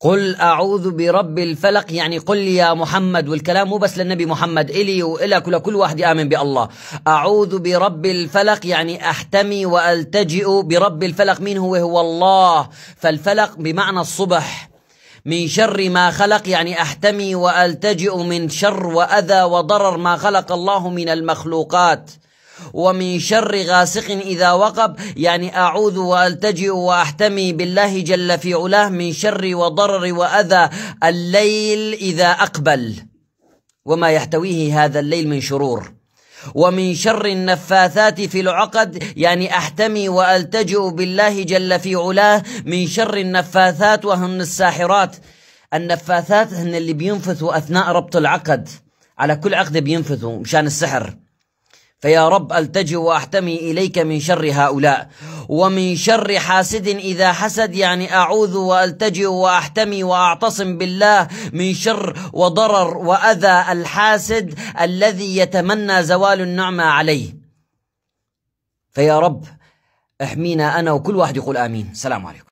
قل أعوذ برب الفلق يعني قل يا محمد والكلام مو بس للنبي محمد إلي وإلك ولكل واحد يآمن بالله أعوذ برب الفلق يعني أحتمي وألتجئ برب الفلق مين هو هو الله فالفلق بمعنى الصبح من شر ما خلق يعني أحتمي وألتجئ من شر وأذى وضرر ما خلق الله من المخلوقات ومن شر غاسق إذا وقب يعني أعوذ وألتجئ وأحتمي بالله جل في علاه من شر وضرر وأذى الليل إذا أقبل وما يحتويه هذا الليل من شرور ومن شر النفاثات في العقد يعني احتمي والتجئ بالله جل في علاه من شر النفاثات وهن الساحرات النفاثات هن اللي بينفثوا اثناء ربط العقد على كل عقد بينفثوا مشان السحر فيا رب ألتجئ وأحتمي إليك من شر هؤلاء ومن شر حاسد إذا حسد يعني أعوذ وألتجئ وأحتمي وأعتصم بالله من شر وضرر وأذى الحاسد الذي يتمنى زوال النعمة عليه فيا رب احمينا أنا وكل واحد يقول آمين سلام عليكم